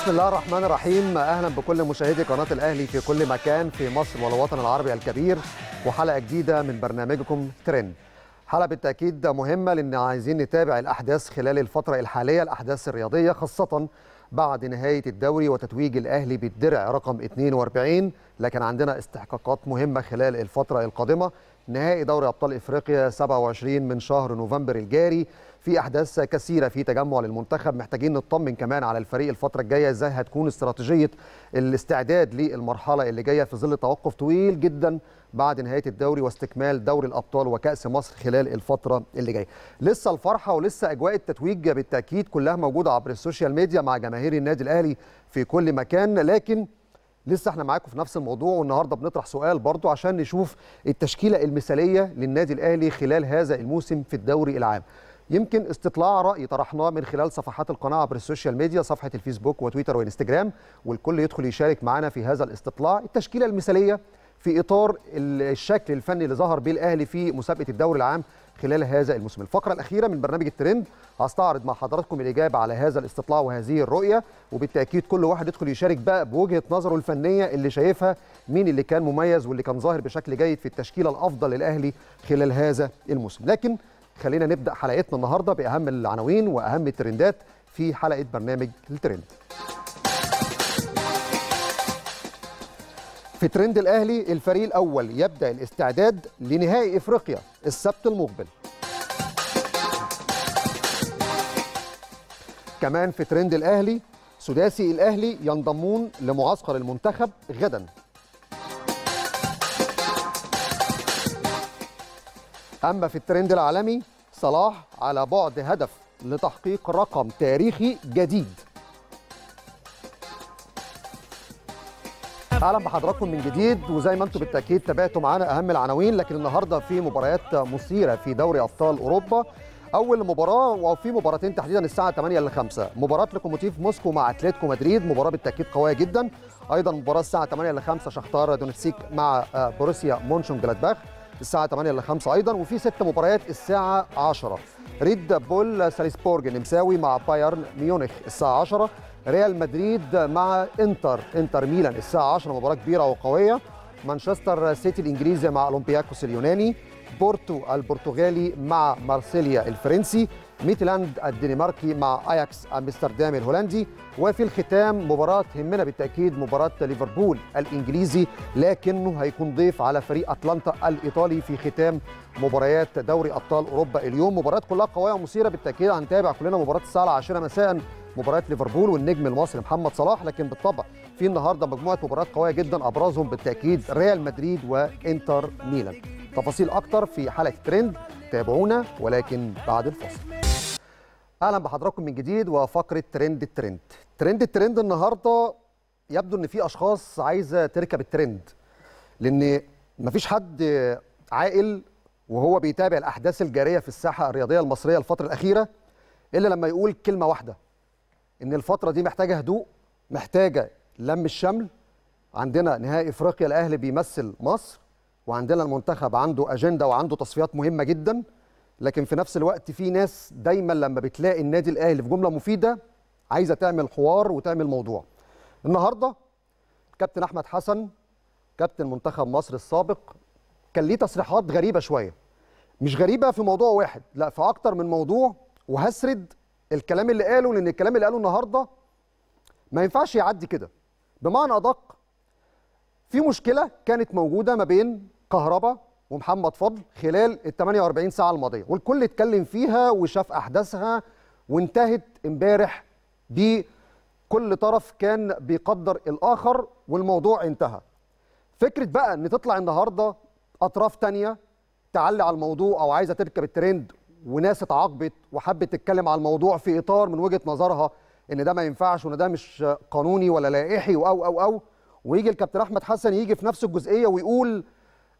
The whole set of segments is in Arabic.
بسم الله الرحمن الرحيم اهلا بكل مشاهدي قناه الاهلي في كل مكان في مصر والوطن العربي الكبير وحلقه جديده من برنامجكم ترند حلقه بالتاكيد مهمه لان عايزين نتابع الاحداث خلال الفتره الحاليه الاحداث الرياضيه خاصه بعد نهايه الدوري وتتويج الاهلي بالدرع رقم 42 لكن عندنا استحقاقات مهمه خلال الفتره القادمه نهائي دوري ابطال افريقيا 27 من شهر نوفمبر الجاري في احداث كثيره في تجمع للمنتخب محتاجين نطمن كمان على الفريق الفتره الجايه ازاي هتكون استراتيجيه الاستعداد للمرحله اللي جايه في ظل توقف طويل جدا بعد نهايه الدوري واستكمال دوري الابطال وكاس مصر خلال الفتره اللي جايه لسه الفرحه ولسه اجواء التتويج بالتاكيد كلها موجوده عبر السوشيال ميديا مع جماهير النادي الاهلي في كل مكان لكن لسه احنا معاكم في نفس الموضوع والنهارده بنطرح سؤال برضو عشان نشوف التشكيله المثاليه للنادي الاهلي خلال هذا الموسم في الدوري العام يمكن استطلاع راي طرحناه من خلال صفحات القناه عبر السوشيال ميديا صفحه الفيسبوك وتويتر وانستجرام والكل يدخل يشارك معنا في هذا الاستطلاع التشكيله المثاليه في اطار الشكل الفني اللي ظهر به الاهلي في مسابقه الدوري العام خلال هذا الموسم الفقره الاخيره من برنامج الترند هستعرض مع حضراتكم الاجابه على هذا الاستطلاع وهذه الرؤيه وبالتاكيد كل واحد يدخل يشارك بقى بوجهه نظره الفنيه اللي شايفها مين اللي كان مميز واللي كان ظاهر بشكل جيد في التشكيله الافضل للاهلي خلال هذا الموسم لكن خلينا نبدا حلقتنا النهارده باهم العناوين واهم الترندات في حلقه برنامج الترند في ترند الاهلي الفريق الاول يبدا الاستعداد لنهائي افريقيا السبت المقبل كمان في ترند الاهلي سداسي الاهلي ينضمون لمعسكر المنتخب غدا أما في الترند العالمي صلاح على بعد هدف لتحقيق رقم تاريخي جديد اهلا بحضراتكم من جديد وزي ما انتم بالتاكيد تابعتوا معانا اهم العناوين لكن النهارده في مباريات مثيره في دوري ابطال اوروبا اول مباراه وفي مباراتين تحديدا الساعه 8 ل 5 مباراه لوكوموتيف موسكو مع اتلتيكو مدريد مباراه بالتاكيد قويه جدا ايضا مباراه الساعه 8 ل 5 شختار دونتسيك مع آه، بروسيا مونشن جلادباخ الساعه 8 إلى 5 ايضا وفي ست مباريات الساعه 10 ريد بول ساليسبورج النمساوي مع بايرن ميونخ الساعه 10 ريال مدريد مع انتر انتر ميلان الساعه 10 مباراه كبيره وقويه مانشستر سيتي الانجليزي مع اولمبياكوس اليوناني بورتو البرتغالي مع مارسيليا الفرنسي ميتلاند الدنماركي مع اياكس امستردام الهولندي وفي الختام مباراة همنا بالتأكيد مباراة ليفربول الإنجليزي لكنه هيكون ضيف على فريق أتلانتا الإيطالي في ختام مباريات دوري أبطال أوروبا اليوم مباراة كلها قوية ومثيرة بالتأكيد هنتابع كلنا مباراة الساعة 10 مساء مباراة ليفربول والنجم المصري محمد صلاح لكن بالطبع في النهارده مجموعة مباريات قوية جدا أبرزهم بالتأكيد ريال مدريد وإنتر ميلان تفاصيل أكتر في حلقة ترند تابعونا ولكن بعد الفاصل اهلا بحضراتكم من جديد وفقره ترند الترند ترند الترند النهارده يبدو ان في اشخاص عايزه تركب الترند لان مفيش حد عاقل وهو بيتابع الاحداث الجاريه في الساحه الرياضيه المصريه الفتره الاخيره الا لما يقول كلمه واحده ان الفتره دي محتاجه هدوء محتاجه لم الشمل عندنا نهائي افريقيا الاهلي بيمثل مصر وعندنا المنتخب عنده اجنده وعنده تصفيات مهمه جدا لكن في نفس الوقت في ناس دايما لما بتلاقي النادي الاهلي في جمله مفيده عايزه تعمل حوار وتعمل موضوع النهارده كابتن احمد حسن كابتن منتخب مصر السابق كان ليه تصريحات غريبه شويه مش غريبه في موضوع واحد لا في اكتر من موضوع وهسرد الكلام اللي قاله لان الكلام اللي قاله النهارده ما ينفعش يعدي كده بمعنى ادق في مشكله كانت موجوده ما بين كهربا ومحمد فضل خلال ال 48 ساعه الماضيه والكل اتكلم فيها وشاف احداثها وانتهت امبارح كل طرف كان بيقدر الاخر والموضوع انتهى فكره بقى ان تطلع النهارده اطراف تانية تعلي على الموضوع او عايزه تركب الترند وناس اتعاقبت وحبت تتكلم على الموضوع في اطار من وجهه نظرها ان ده ما ينفعش وان ده مش قانوني ولا لائحي او او او ويجي الكابتن احمد حسن يجي في نفس الجزئيه ويقول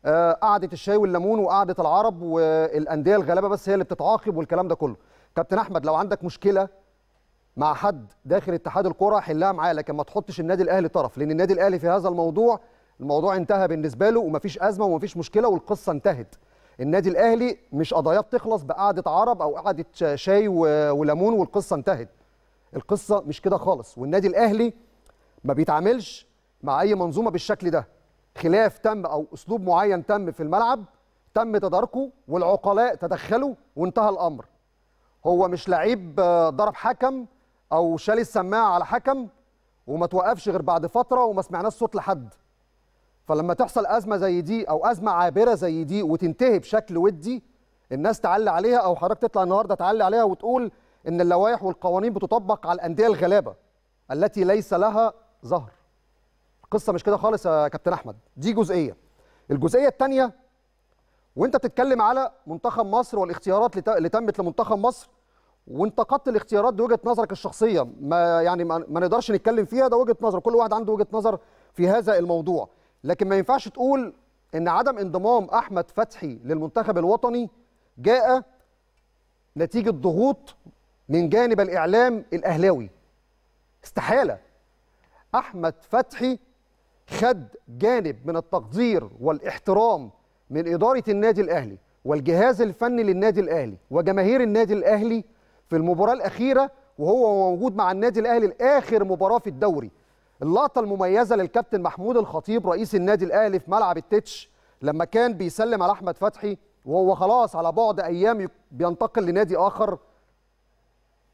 آه، قعده الشاي والليمون وقعده العرب والانديه الغلابه بس هي اللي بتتعاقب والكلام ده كله كابتن احمد لو عندك مشكله مع حد داخل اتحاد الكره حلها معاه لكن ما تحطش النادي الاهلي طرف لان النادي الاهلي في هذا الموضوع الموضوع انتهى بالنسبه له ومفيش ازمه ومفيش مشكله والقصه انتهت النادي الاهلي مش قضايا بتخلص بقعده عرب او قعده شاي وليمون والقصه انتهت القصه مش كده خالص والنادي الاهلي ما بيتعاملش مع اي منظومه بالشكل ده خلاف تم او اسلوب معين تم في الملعب تم تداركه والعقلاء تدخلوا وانتهى الامر هو مش لعيب آه، ضرب حكم او شال السماعه على حكم وما توقفش غير بعد فتره وما سمعناش صوت لحد فلما تحصل ازمه زي دي او ازمه عابره زي دي وتنتهي بشكل ودي الناس تعلي عليها او حضرتك تطلع النهارده تعلي عليها وتقول ان اللوائح والقوانين بتطبق على الانديه الغلابه التي ليس لها ظهر القصه مش كده خالص يا كابتن احمد دي جزئيه الجزئيه الثانيه وانت بتتكلم على منتخب مصر والاختيارات اللي تمت لمنتخب مصر وانتقدت الاختيارات دي وجهه نظرك الشخصيه ما يعني ما نقدرش نتكلم فيها ده وجهه نظر كل واحد عنده وجهه نظر في هذا الموضوع لكن ما ينفعش تقول ان عدم انضمام احمد فتحي للمنتخب الوطني جاء نتيجه ضغوط من جانب الاعلام الاهلاوي استحاله احمد فتحي خد جانب من التقدير والاحترام من إدارة النادي الأهلي والجهاز الفني للنادي الأهلي وجماهير النادي الأهلي في المباراة الأخيرة وهو موجود مع النادي الأهلي لآخر مباراة في الدوري اللقطة المميزة للكابتن محمود الخطيب رئيس النادي الأهلي في ملعب التتش لما كان بيسلم على أحمد فتحي وهو خلاص على بعد أيام بينتقل لنادي آخر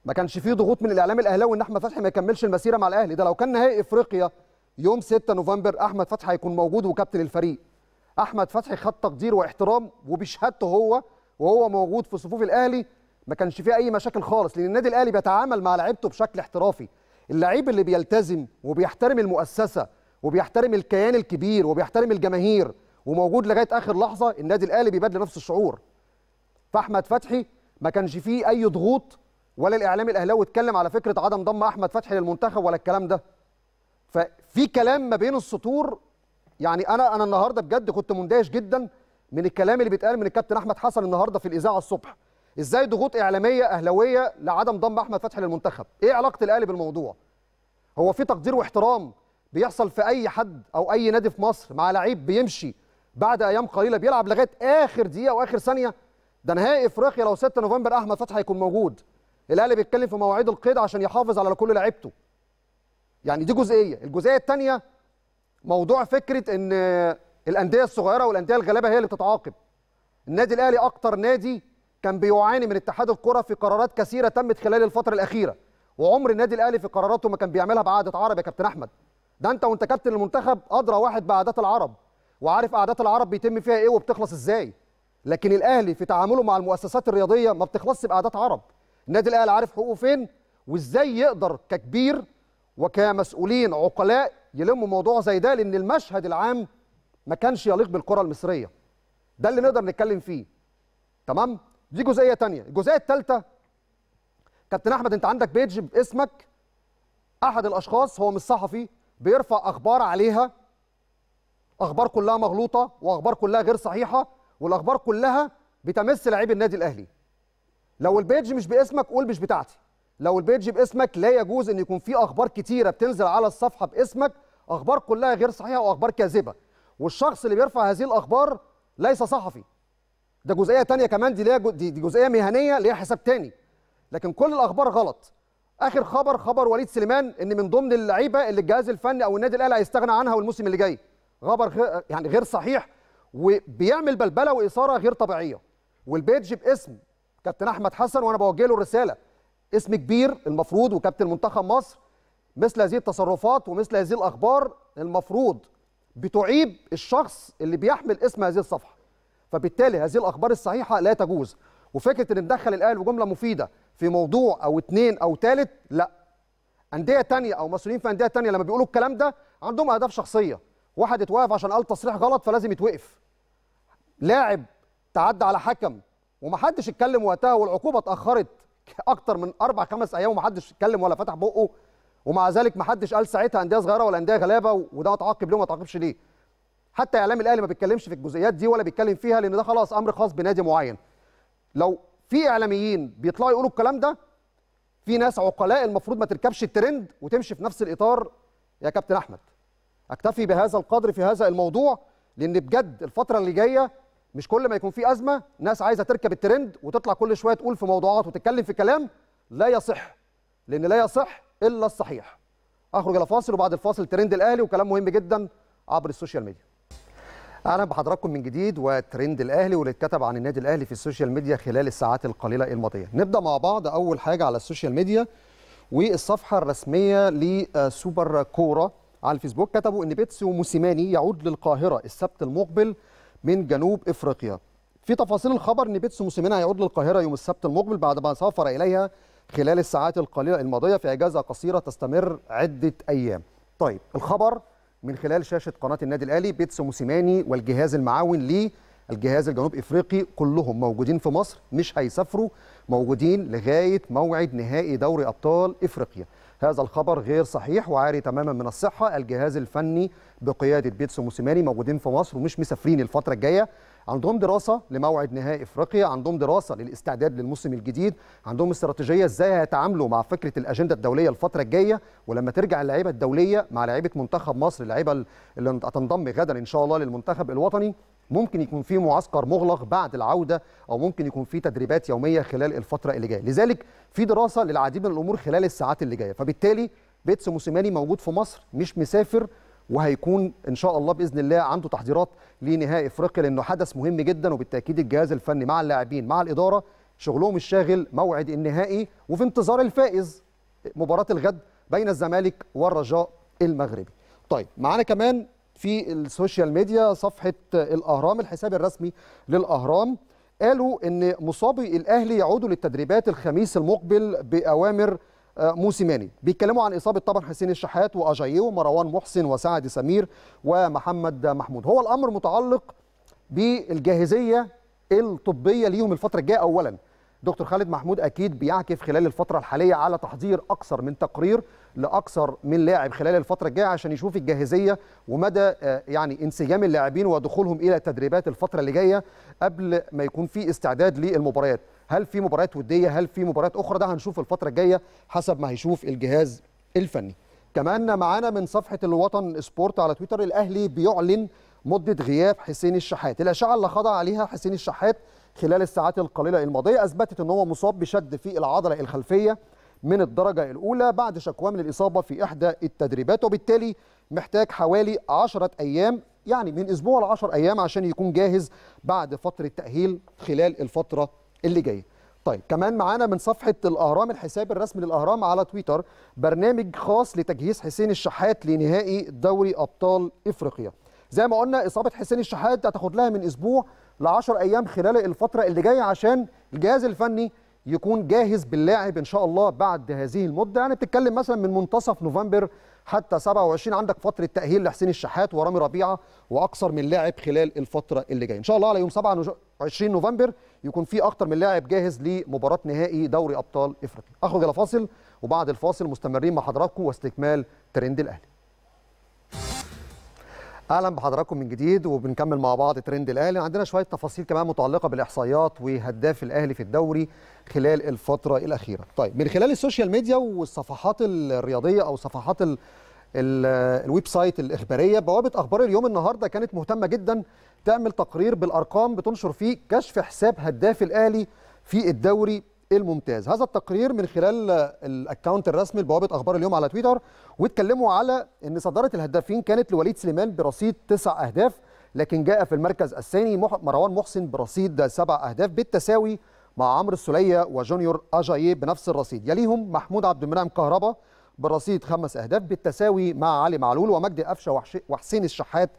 ما كانش فيه ضغوط من الإعلام الأهلاوي إن أحمد فتحي ما يكملش المسيرة مع الأهلي ده لو كان نهائي إفريقيا يوم 6 نوفمبر احمد فتحي هيكون موجود وكابتن الفريق احمد فتحي خد تقدير واحترام وبشهادته هو وهو موجود في صفوف الاهلي ما كانش فيه اي مشاكل خالص لان النادي الاهلي بيتعامل مع لعيبته بشكل احترافي اللعيب اللي بيلتزم وبيحترم المؤسسه وبيحترم الكيان الكبير وبيحترم الجماهير وموجود لغايه اخر لحظه النادي الاهلي بيبادل نفس الشعور فاحمد فتحي ما كانش فيه اي ضغوط ولا الاعلام الاهلاوي اتكلم على فكره عدم ضم احمد فتحي للمنتخب ولا الكلام ده ففي كلام ما بين السطور يعني انا انا النهارده بجد كنت مندهش جدا من الكلام اللي بيتقال من الكابتن احمد حسن النهارده في الاذاعه الصبح ازاي ضغوط اعلاميه اهلاويه لعدم ضم احمد فتحي للمنتخب ايه علاقه الاهلي بالموضوع هو في تقدير واحترام بيحصل في اي حد او اي نادي في مصر مع لعيب بيمشي بعد ايام قليله بيلعب لغايه اخر دقيقه واخر ثانيه ده نهائي افريقيا لو 6 نوفمبر احمد فتحي هيكون موجود الاهلي بيتكلم في مواعيد القيد عشان يحافظ على كل لعيبته يعني دي جزئيه الجزئيه الثانيه موضوع فكره ان الانديه الصغيره والانديه الغلابه هي اللي بتتعاقب النادي الاهلي اكتر نادي كان بيعاني من اتحاد الكره في قرارات كثيره تمت خلال الفتره الاخيره وعمر النادي الاهلي في قراراته ما كان بيعملها بعادة عرب يا كابتن احمد ده انت وانت كابتن المنتخب ادرى واحد بعادات العرب وعارف عادات العرب بيتم فيها ايه وبتخلص ازاي لكن الاهلي في تعامله مع المؤسسات الرياضيه ما بتخلصش بعادات عرب النادي الاهلي عارف حقوقه فين وازاي يقدر ككبير وكمسؤولين عقلاء يلموا موضوع زي ده لان المشهد العام ما كانش يليق بالكره المصريه ده اللي نقدر نتكلم فيه تمام دي جزئيه تانية الجزئيه الثالثه كابتن احمد انت عندك بيج باسمك احد الاشخاص هو مش صحفي بيرفع اخبار عليها اخبار كلها مغلوطه واخبار كلها غير صحيحه والاخبار كلها بتمس لعيب النادي الاهلي لو البيج مش باسمك قول مش بتاعتي لو البيج باسمك لا يجوز ان يكون في اخبار كتيره بتنزل على الصفحه باسمك اخبار كلها غير صحيحه واخبار كاذبه والشخص اللي بيرفع هذه الاخبار ليس صحفي ده جزئيه تانية كمان دي ليها دي جزئيه مهنيه ليها حساب تاني لكن كل الاخبار غلط اخر خبر خبر وليد سليمان ان من ضمن اللعيبه اللي الجهاز الفني او النادي الاهلي هيستغنى عنها والموسم اللي جاي خبر يعني غير صحيح وبيعمل بلبله واثاره غير طبيعيه والبيج باسم كابتن احمد حسن وانا بوجه له الرساله اسم كبير المفروض وكابتن منتخب مصر مثل هذه التصرفات ومثل هذه الاخبار المفروض بتعيب الشخص اللي بيحمل اسم هذه الصفحه فبالتالي هذه الاخبار الصحيحه لا تجوز وفكره ان ندخل الاهلي بجمله مفيده في موضوع او اتنين او تالت لا انديه تانية او مسؤولين في انديه تانية لما بيقولوا الكلام ده عندهم اهداف شخصيه واحد اتوقف عشان قال تصريح غلط فلازم يتوقف لاعب تعدى على حكم ومحدش اتكلم وقتها والعقوبه اتاخرت اكتر من اربع خمس ايام ومحدش اتكلم ولا فتح بقه ومع ذلك محدش قال ساعتها انديه صغيره ولا انديه غلابه وده اتعاقب ليه وما اتعاقبش ليه حتى اعلام الاهلي ما بيتكلمش في الجزئيات دي ولا بيتكلم فيها لان ده خلاص امر خاص بنادي معين لو في اعلاميين بيطلعوا يقولوا الكلام ده في ناس عقلاء المفروض ما تركبش الترند وتمشي في نفس الاطار يا كابتن احمد اكتفي بهذا القدر في هذا الموضوع لان بجد الفتره اللي جايه مش كل ما يكون في ازمه ناس عايزه تركب الترند وتطلع كل شويه تقول في موضوعات وتتكلم في كلام لا يصح لان لا يصح الا الصحيح اخرج الى فاصل وبعد الفاصل ترند الاهلي وكلام مهم جدا عبر السوشيال ميديا اهلا بحضراتكم من جديد وترند الاهلي واللي اتكتب عن النادي الاهلي في السوشيال ميديا خلال الساعات القليله الماضيه نبدا مع بعض اول حاجه على السوشيال ميديا والصفحه الرسميه لسوبر كوره على الفيسبوك كتبوا ان بيتسو وموسيماني يعود للقاهره السبت المقبل من جنوب افريقيا في تفاصيل الخبر ان بيتسو موسيمين هيعود للقاهره يوم السبت المقبل بعد ما سافر اليها خلال الساعات القليله الماضيه في اجازه قصيره تستمر عده ايام طيب الخبر من خلال شاشه قناه النادي الاهلي بيتسو موسيماني والجهاز المعاون ليه الجهاز الجنوب افريقي كلهم موجودين في مصر مش هيسافروا موجودين لغايه موعد نهائي دوري ابطال افريقيا هذا الخبر غير صحيح وعاري تماما من الصحه الجهاز الفني بقياده بيتسو موسيماني موجودين في مصر ومش مسافرين الفتره الجايه عندهم دراسه لموعد نهائي افريقيا عندهم دراسه للاستعداد للموسم الجديد عندهم استراتيجيه ازاي هيتعاملوا مع فكره الاجنده الدوليه الفتره الجايه ولما ترجع اللعيبه الدوليه مع لعيبه منتخب مصر اللعيبه اللي هتنضم غدا ان شاء الله للمنتخب الوطني ممكن يكون في معسكر مغلق بعد العوده او ممكن يكون في تدريبات يوميه خلال الفتره اللي جايه لذلك في دراسه للعديد من الامور خلال الساعات اللي جايه فبالتالي بيتس موسيماني موجود في مصر مش مسافر وهيكون ان شاء الله باذن الله عنده تحضيرات لنهائي افريقيا لانه حدث مهم جدا وبالتاكيد الجهاز الفني مع اللاعبين مع الاداره شغلهم الشاغل موعد النهائي وفي انتظار الفائز مباراه الغد بين الزمالك والرجاء المغربي. طيب معانا كمان في السوشيال ميديا صفحه الاهرام الحساب الرسمي للاهرام قالوا ان مصابي الاهلي يعودوا للتدريبات الخميس المقبل باوامر آه، موسيماني بيتكلموا عن اصابه طبعا حسين الشحات وأجايو ومروان محسن وسعد سمير ومحمد محمود هو الامر متعلق بالجاهزيه الطبيه ليهم الفتره الجايه اولا دكتور خالد محمود اكيد بيعكف خلال الفتره الحاليه على تحضير اكثر من تقرير لاكثر من لاعب خلال الفتره الجايه عشان يشوف الجاهزيه ومدى آه، يعني انسجام اللاعبين ودخولهم الى تدريبات الفتره اللي جايه قبل ما يكون في استعداد للمباريات هل في مباريات وديه هل في مباريات اخرى ده هنشوف الفتره الجايه حسب ما هيشوف الجهاز الفني كمان معانا من صفحه الوطن سبورت على تويتر الاهلي بيعلن مده غياب حسين الشحات الاشعه اللي خضع عليها حسين الشحات خلال الساعات القليلة الماضية أثبتت أنه مصاب بشد في العضلة الخلفية من الدرجة الأولى بعد شكواه من الإصابة في إحدى التدريبات وبالتالي محتاج حوالي 10 أيام يعني من أسبوع ل 10 أيام عشان يكون جاهز بعد فترة تأهيل خلال الفترة اللي جاية طيب كمان معانا من صفحة الأهرام الحساب الرسمي للأهرام على تويتر برنامج خاص لتجهيز حسين الشحات لنهائي دوري أبطال إفريقيا زي ما قلنا إصابة حسين الشحات هتاخد لها من أسبوع ل 10 ايام خلال الفتره اللي جايه عشان الجهاز الفني يكون جاهز باللاعب ان شاء الله بعد هذه المده يعني بتتكلم مثلا من منتصف نوفمبر حتى 27 عندك فتره تاهيل لحسين الشحات ورامي ربيعه واكثر من لاعب خلال الفتره اللي جايه ان شاء الله على يوم 27 نوفمبر يكون في اكثر من لاعب جاهز لمباراه نهائي دوري ابطال افريقيا اخرج الى فاصل وبعد الفاصل مستمرين مع حضراتكم واستكمال ترند الاهلي اهلا بحضراتكم من جديد وبنكمل مع بعض ترند الاهلي عندنا شويه تفاصيل كمان متعلقه بالاحصائيات وهداف الاهلي في الدوري خلال الفتره الاخيره طيب من خلال السوشيال ميديا والصفحات الرياضيه او صفحات الـ الـ الويب سايت الاخباريه بوابه اخبار اليوم النهارده كانت مهتمه جدا تعمل تقرير بالارقام بتنشر فيه كشف حساب هداف الاهلي في الدوري الممتاز هذا التقرير من خلال الاكونت الرسمي لبوابه اخبار اليوم على تويتر واتكلموا على ان صداره الهدافين كانت لوليد سليمان برصيد تسع اهداف لكن جاء في المركز الثاني مروان محسن برصيد سبع اهداف بالتساوي مع عمرو السوليه وجونيور اجاييه بنفس الرصيد يليهم محمود عبد المنعم كهربا برصيد خمس اهداف بالتساوي مع علي معلول ومجدي قفشه وحسين الشحات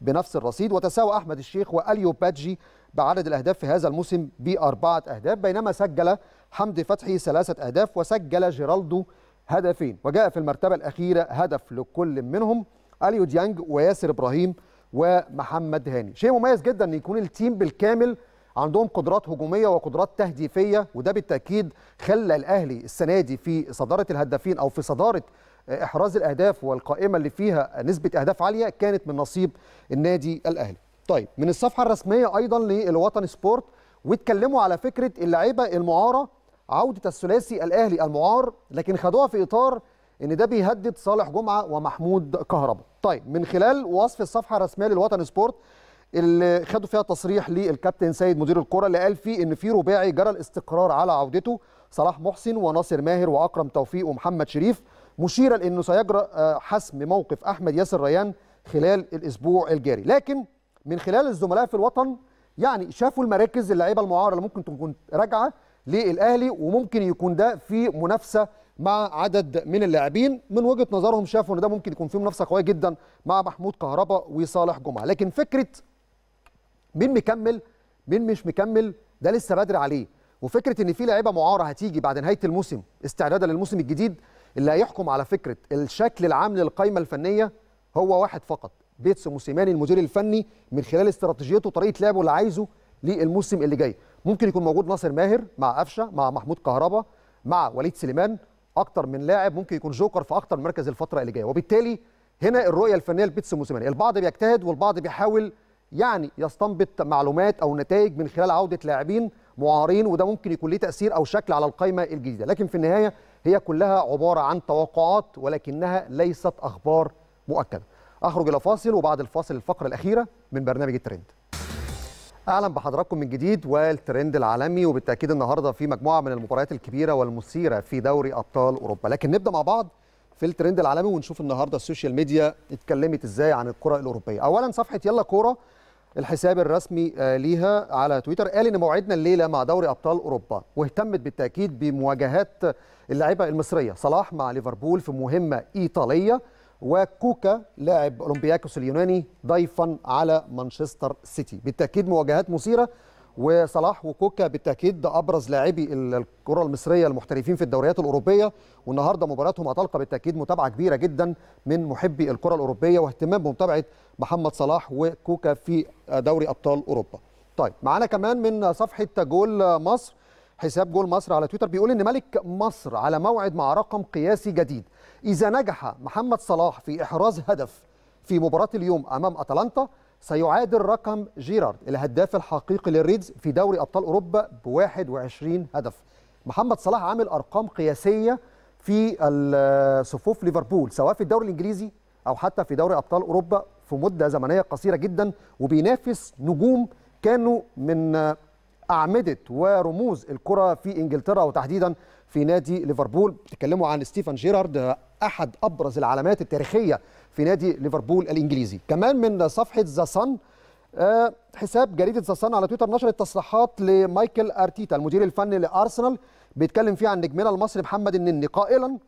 بنفس الرصيد وتساوى احمد الشيخ واليو باتجي بعدد الأهداف في هذا الموسم بأربعة أهداف بينما سجل حمدي فتحي ثلاثة أهداف وسجل جيرالدو هدفين وجاء في المرتبة الأخيرة هدف لكل منهم أليو ديانج وياسر إبراهيم ومحمد هاني شيء مميز جدا أن يكون التيم بالكامل عندهم قدرات هجوميه وقدرات تهديفيه وده بالتاكيد خلى الاهلي السنه دي في صداره الهدافين او في صداره احراز الاهداف والقائمه اللي فيها نسبه اهداف عاليه كانت من نصيب النادي الاهلي طيب من الصفحه الرسميه ايضا للوطن سبورت واتكلموا على فكره اللعيبه المعاره عوده الثلاثي الاهلي المعار لكن خدوها في اطار ان ده بيهدد صالح جمعه ومحمود كهربا طيب من خلال وصف الصفحه الرسميه للوطن سبورت اللي خدوا فيها تصريح للكابتن سيد مدير الكره اللي قال فيه ان في رباعي جرى الاستقرار على عودته صلاح محسن وناصر ماهر واكرم توفيق ومحمد شريف مشيرا إنه سيجرى آه، حسم موقف احمد ياسر ريان خلال الاسبوع الجاري لكن من خلال الزملاء في الوطن يعني شافوا المراكز اللعيبه المعاره اللي ممكن تكون راجعه للاهلي وممكن يكون ده في منافسه مع عدد من اللاعبين من وجهه نظرهم شافوا ان ده ممكن يكون في منافسه قويه جدا مع محمود كهربا وصالح جمعه لكن فكره مين مكمل مين مش مكمل ده لسه بدري عليه وفكره ان في لعيبه معاره هتيجي بعد نهايه الموسم استعدادا للموسم الجديد اللي هيحكم على فكره الشكل العام للقائمه الفنيه هو واحد فقط بيتسو موسيماني المدير الفني من خلال استراتيجيته وطريقه لعبه اللي عايزه للموسم اللي جاي ممكن يكون موجود ناصر ماهر مع قفشه مع محمود كهربا مع وليد سليمان اكتر من لاعب ممكن يكون جوكر في اكتر من مركز الفتره اللي جايه وبالتالي هنا الرؤيه الفنيه لبيتسو موسيماني البعض بيجتهد والبعض بيحاول يعني يستنبط معلومات او نتائج من خلال عوده لاعبين معارين وده ممكن يكون ليه تاثير او شكل على القائمه الجديده لكن في النهايه هي كلها عباره عن توقعات ولكنها ليست اخبار مؤكده اخرج الى فاصل وبعد الفاصل الفقره الاخيره من برنامج الترند اهلا بحضراتكم من جديد والترند العالمي وبالتاكيد النهارده في مجموعه من المباريات الكبيره والمثيره في دوري ابطال اوروبا لكن نبدا مع بعض في الترند العالمي ونشوف النهارده السوشيال ميديا اتكلمت ازاي عن الكره الاوروبيه اولا صفحه يلا كوره الحساب الرسمي آه، ليها على تويتر قال ان موعدنا الليله مع دوري ابطال اوروبا واهتمت بالتاكيد بمواجهات اللعيبه المصريه صلاح مع ليفربول في مهمه ايطاليه وكوكا لاعب اولمبياكوس اليوناني ضيفا على مانشستر سيتي بالتاكيد مواجهات مثيره وصلاح وكوكا بالتاكيد ده ابرز لاعبي الكره المصريه المحترفين في الدوريات الاوروبيه والنهارده مباراتهم هتلقى بالتاكيد متابعه كبيره جدا من محبي الكره الاوروبيه واهتمام بمتابعه محمد صلاح وكوكا في دوري ابطال اوروبا. طيب معانا كمان من صفحه جول مصر حساب جول مصر على تويتر بيقول ان ملك مصر على موعد مع رقم قياسي جديد إذا نجح محمد صلاح في إحراز هدف في مباراة اليوم أمام أتلانتا سيعادل رقم جيرارد الهداف الحقيقي للريدز في دوري أبطال أوروبا ب 21 هدف محمد صلاح عامل أرقام قياسية في صفوف ليفربول سواء في الدوري الإنجليزي أو حتى في دوري أبطال أوروبا في مدة زمنية قصيرة جدا وبينافس نجوم كانوا من أعمدة ورموز الكرة في إنجلترا وتحديدا في نادي ليفربول تكلموا عن ستيفن جيرارد احد ابرز العلامات التاريخيه في نادي ليفربول الانجليزي كمان من صفحه ذا آه، صن حساب جريده ذا صن على تويتر نشرت تصريحات لمايكل ارتيتا المدير الفني لارسنال بيتكلم فيها عن نجمنا المصري محمد النني قائلا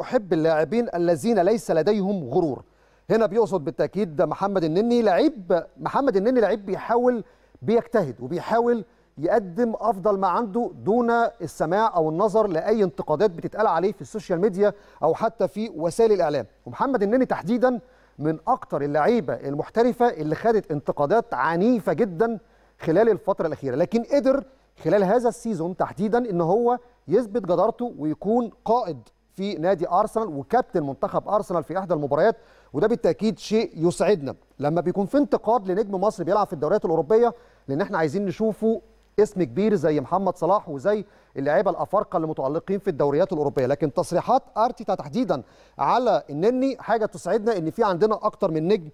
احب اللاعبين الذين ليس لديهم غرور هنا بيقصد بالتاكيد محمد النني لعيب محمد النني لعيب بيحاول بيجتهد وبيحاول يقدم افضل ما عنده دون السماع او النظر لاي انتقادات بتتقال عليه في السوشيال ميديا او حتى في وسائل الاعلام ومحمد النني تحديدا من اكتر اللعيبه المحترفه اللي خدت انتقادات عنيفه جدا خلال الفتره الاخيره لكن قدر خلال هذا السيزون تحديدا ان هو يثبت جدارته ويكون قائد في نادي ارسنال وكابتن منتخب ارسنال في احدى المباريات وده بالتاكيد شيء يسعدنا لما بيكون في انتقاد لنجم مصر بيلعب في الدوريات الاوروبيه لان احنا عايزين نشوفه اسم كبير زي محمد صلاح وزي اللعيبه الافارقه اللي متعلقين في الدوريات الاوروبيه لكن تصريحات ارتيتا تحديدا على النني حاجه تسعدنا ان في عندنا اكتر من نجم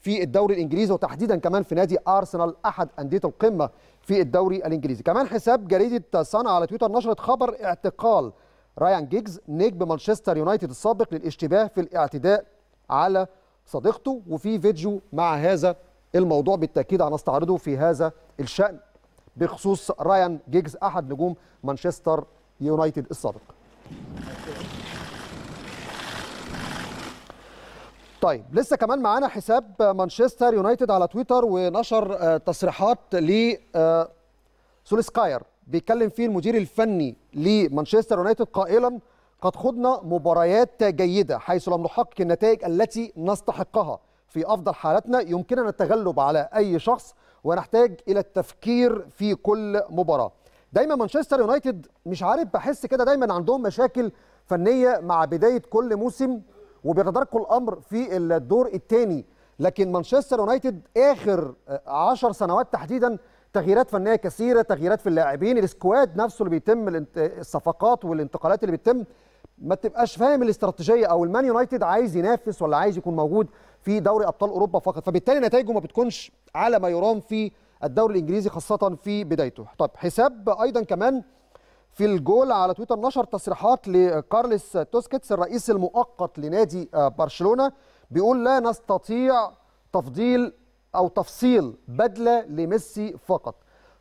في الدوري الانجليزي وتحديدا كمان في نادي ارسنال احد انديه القمه في الدوري الانجليزي كمان حساب جريده صنعاء على تويتر نشرت خبر اعتقال رايان جيجز نجم مانشستر يونايتد السابق للاشتباه في الاعتداء على صديقته وفي فيديو مع هذا الموضوع بالتاكيد هنستعرضه في هذا الشان بخصوص رايان جيجز احد نجوم مانشستر يونايتد السابق طيب لسه كمان معانا حساب مانشستر يونايتد على تويتر ونشر آه، تصريحات ل آه، سولسكاير بيتكلم فيه المدير الفني لمانشستر يونايتد قائلا قد خضنا مباريات جيدة حيث لم نحقق النتائج التي نستحقها في أفضل حالتنا يمكننا التغلب على أي شخص ونحتاج الى التفكير في كل مباراه دايما مانشستر يونايتد مش عارف بحس كده دايما عندهم مشاكل فنيه مع بدايه كل موسم وبيتداركوا الامر في الدور الثاني لكن مانشستر يونايتد اخر 10 سنوات تحديدا تغييرات فنيه كثيره تغييرات في اللاعبين السكواد نفسه اللي بيتم الصفقات والانتقالات اللي بتتم ما تبقاش فاهم الاستراتيجيه او المان يونايتد عايز ينافس ولا عايز يكون موجود في دوري ابطال اوروبا فقط فبالتالي نتائجه ما بتكونش على ما يرام في الدوري الانجليزي خاصه في بدايته طب حساب ايضا كمان في الجول على تويتر نشر تصريحات لكارلس توسكيتس الرئيس المؤقت لنادي آه، برشلونه بيقول لا نستطيع تفضيل او تفصيل بدله لميسي فقط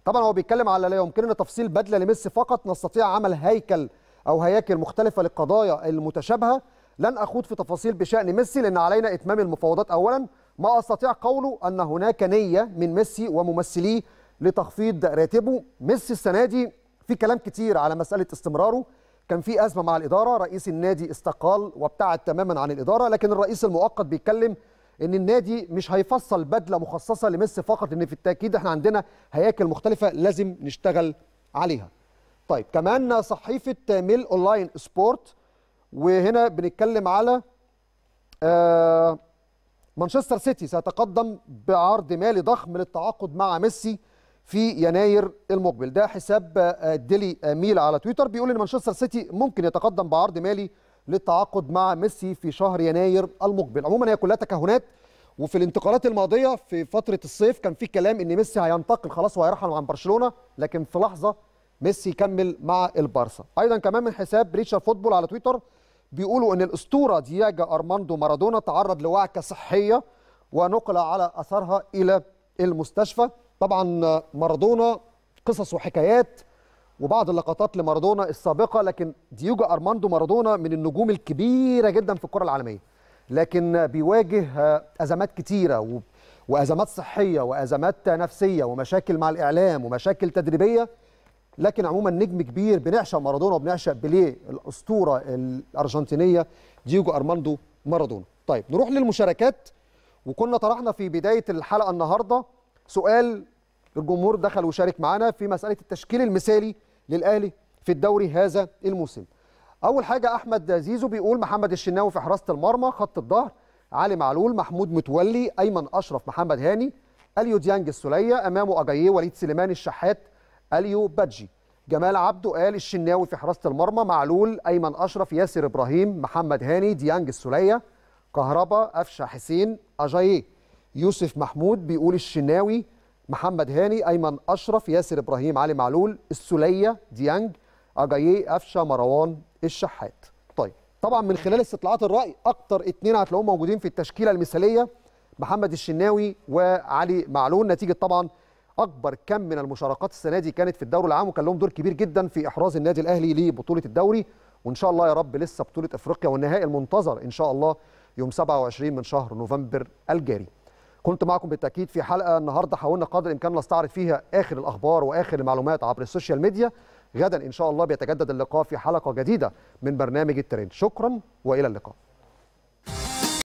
طبعا هو بيتكلم على لا يمكننا تفصيل بدله لميسي فقط نستطيع عمل هيكل او هياكل مختلفه للقضايا المتشابهه لن أخوض في تفاصيل بشأن ميسي لأن علينا إتمام المفاوضات أولا ما أستطيع قوله أن هناك نية من ميسي وممثليه لتخفيض راتبه ميسي السنة دي في كلام كتير على مسألة استمراره كان في أزمة مع الإدارة رئيس النادي استقال وابتعد تماما عن الإدارة لكن الرئيس المؤقت بيتكلم ان النادي مش هيفصل بدله مخصصه لميسي فقط لان في التاكيد احنا عندنا هياكل مختلفه لازم نشتغل عليها طيب كمان صحيفه ميل اونلاين سبورت وهنا بنتكلم على آه، مانشستر سيتي سيتقدم بعرض مالي ضخم للتعاقد مع ميسي في يناير المقبل ده حساب آه، ديلي ميل على تويتر بيقول ان مانشستر سيتي ممكن يتقدم بعرض مالي للتعاقد مع ميسي في شهر يناير المقبل عموما هي كلها تكهنات وفي الانتقالات الماضيه في فتره الصيف كان في كلام ان ميسي هينتقل خلاص وهيرحل عن برشلونه لكن في لحظه ميسي يكمل مع البارسا ايضا كمان من حساب ريتشارد فوتبول على تويتر بيقولوا ان الاسطوره دياجا ارماندو مارادونا تعرض لوعكه صحيه ونقل على اثرها الى المستشفى طبعا مارادونا قصص وحكايات وبعض اللقطات لمارادونا السابقه لكن ديوجا ارماندو مارادونا من النجوم الكبيره جدا في الكره العالميه لكن بيواجه ازمات كتيره وازمات صحيه وازمات نفسيه ومشاكل مع الاعلام ومشاكل تدريبيه لكن عموما نجم كبير بنعشق مارادونا وبنعشق بيليه الاسطوره الارجنتينيه دييجو ارماندو مارادونا طيب نروح للمشاركات وكنا طرحنا في بدايه الحلقه النهارده سؤال الجمهور دخل وشارك معانا في مساله التشكيل المثالي للاهلي في الدوري هذا الموسم اول حاجه احمد زيزو بيقول محمد الشناوي في حراسه المرمى خط الظهر علي معلول محمود متولي ايمن اشرف محمد هاني اليو ديانج السوليه امامه اجاييه وليد سليمان الشحات اليو بادجي جمال عبده قال الشناوي في حراسه المرمى معلول ايمن اشرف ياسر ابراهيم محمد هاني ديانج السوليه كهربا افشا حسين اجاييه يوسف محمود بيقول الشناوي محمد هاني ايمن اشرف ياسر ابراهيم علي معلول السوليه ديانج اجاييه افشا مروان الشحات طيب طبعا من خلال استطلاعات الراي اكتر اثنين هتلاقوهم موجودين في التشكيله المثاليه محمد الشناوي وعلي معلول نتيجه طبعا اكبر كم من المشاركات السنه دي كانت في الدوري العام وكان لهم دور كبير جدا في احراز النادي الاهلي لبطوله الدوري وان شاء الله يا رب لسه بطوله افريقيا والنهائي المنتظر ان شاء الله يوم 27 من شهر نوفمبر الجاري كنت معكم بالتاكيد في حلقه النهارده حاولنا قدر الامكان نستعرض فيها اخر الاخبار واخر المعلومات عبر السوشيال ميديا غدا ان شاء الله بيتجدد اللقاء في حلقه جديده من برنامج الترند شكرا والى اللقاء